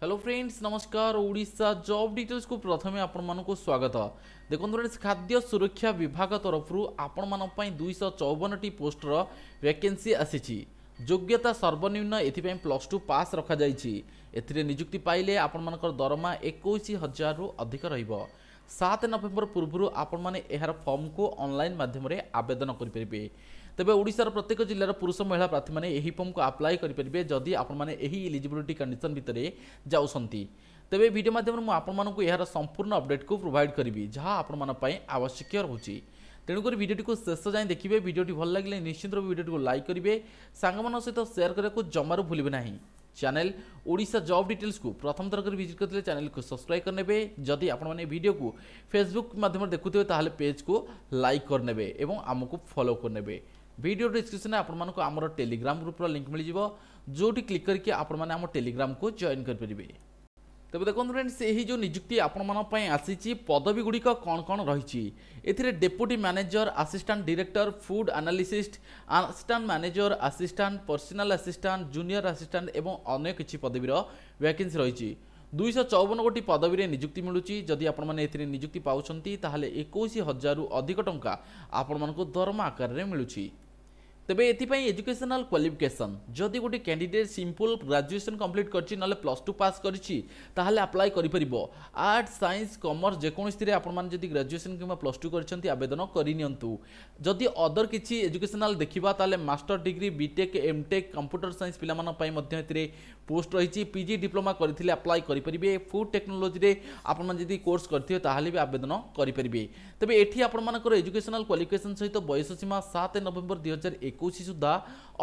hello friends নমস্কার Odisha job ডিটেলসକୁ ପ୍ରଥମେ ଆପଣମାନଙ୍କୁ ସ୍ୱାଗତ ଦେଖନ୍ତୁ ଫ୍ରେଣ୍ଡସ୍ ଖାଦ୍ୟ ସୁରକ୍ଷା ବିଭାଗ ତରଫରୁ ଆପଣମାନଙ୍କ ପାଇଁ ଦୁଇଶହ ଚଉବନଟି ପୋଷ୍ଟର ଭ୍ୟାକେନ୍ସି ଆସିଛି ଯୋଗ୍ୟତା ସର୍ବନିମ୍ନ ଏଥିପାଇଁ ପ୍ଲସ୍ ଟୁ ପାସ୍ ରଖାଯାଇଛି ଏଥିରେ ନିଯୁକ୍ତି ପାଇଲେ ଆପଣମାନଙ୍କର ଦରମା ଏକୋଇଶ ହଜାରରୁ ଅଧିକ ରହିବ ସାତ ନଭେମ୍ବର ପୂର୍ବରୁ ଆପଣମାନେ ଏହାର ଫର୍ମକୁ ଅନଲାଇନ୍ ମାଧ୍ୟମରେ ଆବେଦନ କରିପାରିବେ तबे ओडिसाର প্রত্যেক জিল্লার পুরুষ মহিলা প্রার্থী মানে এই ফর্ম কো अप्लाई करि परबे जदी आपन माने एही एलिजिबिलिटी কন্ডিশন ভিতরে যাওসন্তি তebe ভিডিও মাধ্যম মউ আপন মানন কো ইহার সম্পূর্ণ আপডেট কো প্রভাইড करिबी जहा आपन माने पई आवश्यक रहुची তেনুকর ভিডিওটি কো শেষ হো যাই দেখিবে ভিডিওটি ভাল লাগিলে নিশ্চিন্তে ভিডিওটি কো লাইক करिबे संगा मन सहित शेयर करै को जमारु भूलिबे नाही চ্যানেল ওড়িশা জব ডিটেইলস কো প্রথম তরকর ভিজিট করিলে চ্যানেল কো সাবস্ক্রাইব করনেবে जदी आपन माने वीडियो को Facebook माध्यम देखुते तहाले पेज को लाइक करनेबे एवं हमकु फॉलो करनेबे ভিডিও ডিସ୍କ୍ରିପସନ୍ ଆପଣମାନଙ୍କୁ ଆମର ଟେଲିଗ୍ରାମ ଗ୍ରୁପର ଲିଙ୍କ୍ ମିଳିଯିବ ଯେଉଁଠି କ୍ଲିକ୍ କରିକି ଆପଣମାନେ ଆମ ଟେଲିଗ୍ରାମକୁ ଜଏନ୍ କରିପାରିବେ ତେବେ ଦେଖନ୍ତୁ ଫ୍ରେଣ୍ଡସ୍ ଏହି ଯେଉଁ ନିଯୁକ୍ତି ଆପଣମାନଙ୍କ ପାଇଁ ଆସିଛି ପଦବୀଗୁଡ଼ିକ କ'ଣ କ'ଣ ରହିଛି ଏଥିରେ deputy manager assistant director food analyst assistant manager assistant personal assistant junior assistant ଏବଂ ଅନ୍ୟ କିଛି ପଦବୀର ଭ୍ୟାକେନ୍ସି ରହିଛି ଦୁଇଶହ ଚଉବନ ଗୋଟି ପଦବୀରେ ନିଯୁକ୍ତି ମିଳୁଛି ଯଦି ଆପଣମାନେ ଏଥିରେ ନିଯୁକ୍ତି ପାଉଛନ୍ତି ତାହେଲେ ଏକୋଇଶ ହଜାରରୁ ଅଧିକ ଟଙ୍କା ଆପଣମାନଙ୍କୁ ଦରମା ଆକାରରେ ମିଳୁଛି ତେବେ ଏଥିପାଇଁ ଏଜୁକେସନାଲ କ୍ୱାଲିଫିକେସନ୍ ଯଦି ଗୋଟେ କ୍ୟାଣ୍ଡିଡେଟ୍ ସିମ୍ପଲ୍ ଗ୍ରାଜୁଏସନ୍ କମ୍ପ୍ଲିଟ୍ କରିଛି ନହେଲେ ପ୍ଲସ୍ ଟୁ ପାସ୍ କରିଛି ତାହେଲେ ଆପ୍ଲାଏ କରିପାରିବ ଆର୍ଟ ସାଇନ୍ସ କମର୍ସ ଯେକୌଣସିରେ ଆପଣମାନେ ଯଦି ଗ୍ରାଜୁଏସନ୍ କିମ୍ବା ପ୍ଲସ୍ ଟୁ କରିଛନ୍ତି ଆବେଦନ କରିନିଅନ୍ତୁ ଯଦି ଅଦର କିଛି ଏଜୁକେସନାଲ ଦେଖିବା ତାହେଲେ master degree BTech MTech computer science ପିଲାମାନଙ୍କ ପାଇଁ ମଧ୍ୟ ଏଥିରେ ପୋଷ୍ଟ ରହିଛି ପିଜି ଡିପ୍ଲୋମା କରିଥିଲେ ଆପ୍ଲାଏ କରିପାରିବେ ଫୁଡ୍ ଟେକ୍ନୋଲୋଜିରେ ଆପଣମାନେ ଯଦି କୋର୍ସ କରିଥିବେ ତାହେଲେ ବି ଆବେଦନ କରିପାରିବେ ତେବେ ଏଠି ଆପଣମାନଙ୍କର ଏଜୁକେସନାଲ କ୍ୱାଲିଫିକେସନ୍ ସହିତ ବୟସ ସୀମା ସାତ ନଭେମ୍ବର ଦୁଇହଜାର ଏକ ଏକୋଇଶ ସୁଦ୍ଧା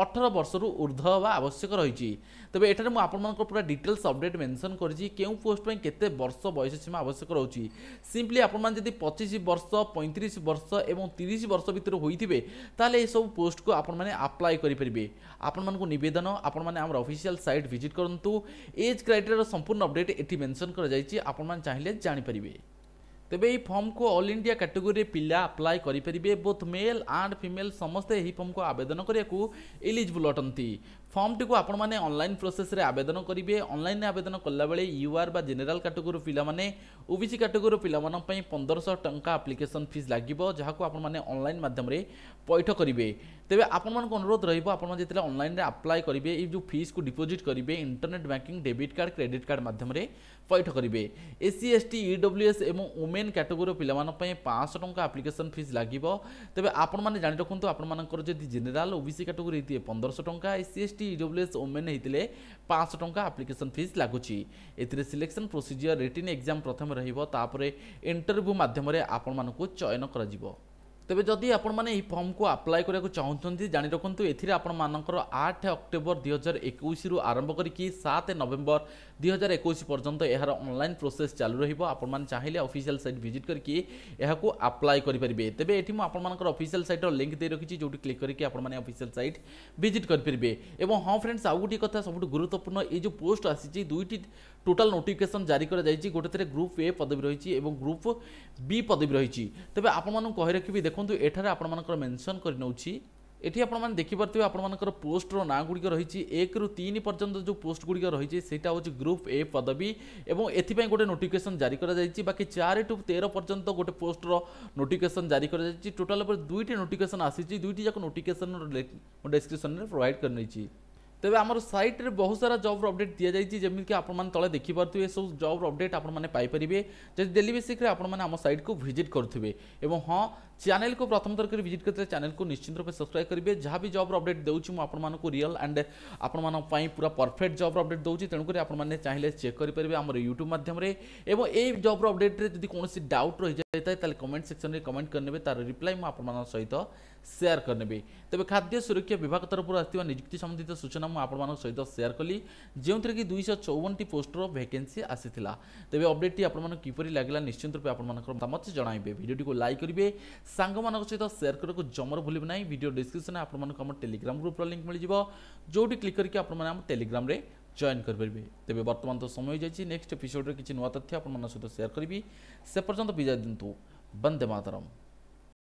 ଅଠର ବର୍ଷରୁ ଉର୍ଦ୍ଧ୍ୱ ହେବା ଆବଶ୍ୟକ ରହିଛି ତେବେ ଏଠାରେ ମୁଁ ଆପଣମାନଙ୍କର ପୁରା ଡିଟେଲ୍ସ ଅପଡ଼େଟ୍ ମେନସନ୍ କରିଛି କେଉଁ ପୋଷ୍ଟ ପାଇଁ କେତେ ବର୍ଷ ବୟସ ସୀମା ଆବଶ୍ୟକ ରହୁଛି ସିମ୍ପଲି ଆପଣମାନେ ଯଦି ପଚିଶ ବର୍ଷ ପଇଁତିରିଶ ବର୍ଷ ଏବଂ ତିରିଶ ବର୍ଷ ଭିତରେ ହୋଇଥିବେ ତାହେଲେ ଏସବୁ ପୋଷ୍ଟକୁ ଆପଣମାନେ ଆପ୍ଲାଏ କରିପାରିବେ ଆପଣମାନଙ୍କୁ ନିବେଦନ ଆପଣମାନେ ଆମର ଅଫିସିଆଲ୍ ସାଇଟ୍ ଭିଜିଟ୍ କରନ୍ତୁ ଏଜ୍ କ୍ରାଇଟେରିଆର ସମ୍ପୂର୍ଣ୍ଣ ଅପଡ଼େଟ୍ ଏଠି ମେନସନ୍ କରାଯାଇଛି ଆପଣମାନେ ଚାହିଁଲେ ଜାଣିପାରିବେ ତେବେ ଏହି ଫର୍ମକୁ ଅଲ୍ ଇଣ୍ଡିଆ କାଟେଗୋରିରେ ପିଲା ଆପ୍ଲାଏ କରିପାରିବେ ବୋଥ୍ ମେଲ୍ ଆଣ୍ଡ ଫିମେଲ୍ ସମସ୍ତେ ଏହି ଫର୍ମକୁ ଆବେଦନ କରିବାକୁ ଏଲିଜିବୁଲ୍ ଅଟନ୍ତି ଫର୍ମଟିକୁ ଆପଣମାନେ ଅନଲାଇନ୍ ପ୍ରୋସେସ୍ରେ ଆବେଦନ କରିବେ ଅନଲାଇନ୍ରେ ଆବେଦନ କଲାବେଳେ ୟୁଆର୍ ବା ଜେନେରାଲ୍ କାଟେଗୋରି ପିଲାମାନେ ଓବିସି କାଟେଗୋରି ପିଲାମାନଙ୍କ ପାଇଁ ପନ୍ଦରଶହ ଟଙ୍କା ଆପ୍ଲିକେସନ୍ ଫିସ୍ ଲାଗିବ ଯାହାକୁ ଆପଣମାନେ ଅନଲାଇନ୍ ମାଧ୍ୟମରେ ପୈଠ କରିବେ ତେବେ ଆପଣମାନଙ୍କ ଅନୁରୋଧ ରହିବ ଆପଣମାନେ ଯେତେବେଳେ ଅନଲାଇନ୍ରେ ଆପ୍ଲାଏ କରିବେ ଏଇ ଯେଉଁ ଫିସ୍କୁ ଡିପୋଜିଟ୍ କରିବେ internet banking debit card credit card ମାଧ୍ୟମରେ ପୈଠ କରିବେ ଏସ୍ସି ଏସ୍ଟି ଇଡବ୍ଲ୍ୟୁଏସ୍ ଏବଂ ଓମେନ୍ ଏନ୍ କ୍ୟାଟେଗୋରୀର ପିଲାମାନଙ୍କ ପାଇଁ ପାଞ୍ଚଶହ ଟଙ୍କା ଆପ୍ଲିକେସନ୍ ଫିସ୍ ଲାଗିବ ତେବେ ଆପଣମାନେ ଜାଣି ରଖନ୍ତୁ ଆପଣମାନଙ୍କର ଯଦି ଜେନେରାଲ୍ ଓବିସି କ୍ୟାଟେଗୋରୀ ହେଇଥିବେ ପନ୍ଦରଶହ ଟଙ୍କା ଏସ୍ସି ଏସ୍ଟି ଇଡବ୍ଲ୍ୟୁଏସ୍ ଓମେନ୍ ହେଇଥିଲେ ପାଞ୍ଚଶହ ଟଙ୍କା ଆପ୍ଲିକେସନ୍ ଫିସ୍ ଲାଗୁଛି ଏଥିରେ ସିଲେକ୍ସନ୍ ପ୍ରୋସିଜିଅର୍ ରିଟିନ୍ ଏକ୍ଜାମ୍ ପ୍ରଥମେ ରହିବ ତାପରେ ଇଣ୍ଟରଭ୍ୟୁ ମାଧ୍ୟମରେ ଆପଣମାନଙ୍କୁ ଚୟନ କରାଯିବ ତେବେ ଯଦି ଆପଣମାନେ ଏହି ଫର୍ମକୁ ଆପ୍ଲାଏ କରିବାକୁ ଚାହୁଁଛନ୍ତି ଜାଣି ରଖନ୍ତୁ ଏଥିରେ ଆପଣମାନଙ୍କର ଆଠ ଅକ୍ଟୋବର ଦୁଇହଜାର ଏକୋଇଶରୁ ଆରମ୍ଭ କରିକି ସାତ ନଭେମ୍ବର ଦୁଇହଜାର ଏକୋଇଶ ପର୍ଯ୍ୟନ୍ତ ଏହାର ଅନଲାଇନ୍ ପ୍ରୋସେସ୍ ଚାଲୁ ରହିବ ଆପଣମାନେ ଚାହିଁଲେ ଅଫିସିଆଲ୍ ସାଇଟ୍ ଭିଜିଟ୍ କରିକି ଏହାକୁ ଆପ୍ଲାଏ କରିପାରିବେ ତେବେ ଏଠି ମୁଁ ଆପଣମାନଙ୍କର ଅଫିସିଆଲ୍ ସାଇଟ୍ର ଲିଙ୍କ୍ ଦେଇ ରଖିଛି ଯେଉଁଠି କ୍ଲିକ୍ କରିକି ଆପଣମାନେ ଅଫିସିଆଲ୍ ସାଇଟ୍ ଭିଜିଟ୍ କରିପାରିବେ ଏବଂ ହଁ ଫ୍ରେଣ୍ଡସ୍ ଆଉ ଗୋଟିଏ କଥା ସବୁଠୁ ଗୁରୁତ୍ୱପୂର୍ଣ୍ଣ ଏଇ ଯେଉଁ ପୋଷ୍ଟ ଆସିଛି ଦୁଇଟି টোটাল নোটিফিকেসন জারি করা যাই গোটেতে গ্রুপ এ পদবী রয়েছে এবং গ্রুপ বি পদবী রয়েছে তবে আপনার কহি রাখবি দেখুন এখানে আপনার মেনশন করে নেছি এটি আপনার দেখিপারে আপনার পোস্টর না গুড়ি রয়েছে এক রু তিন পর্যন্ত যে পোস্ট গুড়ি রয়েছে সেটা হচ্ছে গ্রুপ এ পদবী এবং এথিপাই গোটে নোটিফিকেসন জারি করা যাই বাকি চারি টু তের পর্যন্ত গোটে পোস্টর নোটিফিকেসন জারি করা যাই টোটাল উপরে দুইটি নোটিফিকেসন আসিছে দুইটি যাক নোটিফিকেসন ডেসক্রিপশন প্রোভাইড করে নিয়েছি ତେବେ ଆମର ସାଇଟ୍ରେ ବହୁତ ସାରା ଜବ୍ର ଅପଡ଼େଟ୍ ଦିଆଯାଇଛି ଯେମିତିକି ଆପଣମାନେ ତଳେ ଦେଖିପାରୁଥିବେ ଏସବୁ ଜବ୍ର ଅପଡ଼େଟ୍ ଆପଣମାନେ ପାଇପାରିବେ ଯଦି ଡେଲି ବେସିକ୍ରେ ଆପଣମାନେ ଆମ ସାଇଟ୍କୁ ଭିଜିଟ୍ କରୁଥିବେ ଏବଂ ହଁ চ্যানেল কু প্রথম থর করে ভিজিট করতে চ্যানেল কু নিশ্চিন্ত রূপে সবসক্রাইব করবে যা বি জব আপডেট দেউছি মু আপনাদের রিয়েল আন্ড আপনার পুরা পরফেক্ট জব আপডেট দেউছি তেণু করে আপনার চাইলে চেক করে পারবে আমার ইউট্যুব মাধ্যমে এবং এই জব আপডেট্রে যদি কোণী ডাউট রয়ে যায় তাহলে কমেন্ট সেকশনরে কমেন্ট করে তার রিপ্লাই মু আপনার সহিত সেয়ার করে তবে খাদ্য সুরক্ষা বিভাগ তরফ আসা নিযুক্তি সম্বন্ধিত সূচনা মু আপনার সহিত সেয়ার কলি যেউথে দুইশহ চৌবনটি পোস্টর ভ্যাকেন্সি আসিলা তবে অপডেটটি আপনার কিপর লাগলা নিশ্চিন্ত রূপে আপনার মতামত জনাইবে ভিডিওটি লাইক করবে ସାଙ୍ଗମାନଙ୍କ ସହିତ ସେୟାର କରିବାକୁ ଜମାରୁ ଭୁଲିବେ ନାହିଁ ଭିଡ଼ିଓ ଡିସ୍କ୍ରିପ୍ସନ୍ରେ ଆପଣମାନଙ୍କୁ ଆମ ଟେଲିଗ୍ରାମ ଗ୍ରୁପ୍ର ଲିଙ୍କ୍ ମିଳିଯିବ ଯେଉଁଠି କ୍ଲିକ୍ କରିକି ଆପଣମାନେ ଆମ ଟେଲିଗ୍ରାମରେ জয়েন করবে তবে বর্তমান তো সময় যাই নেক্সট এপিসোডে কিছু নূয় তথ্য আপনার সহ সেয়ার করবি সে পর্যন্ত বিদায় দিন্তু বন্দে মাতরম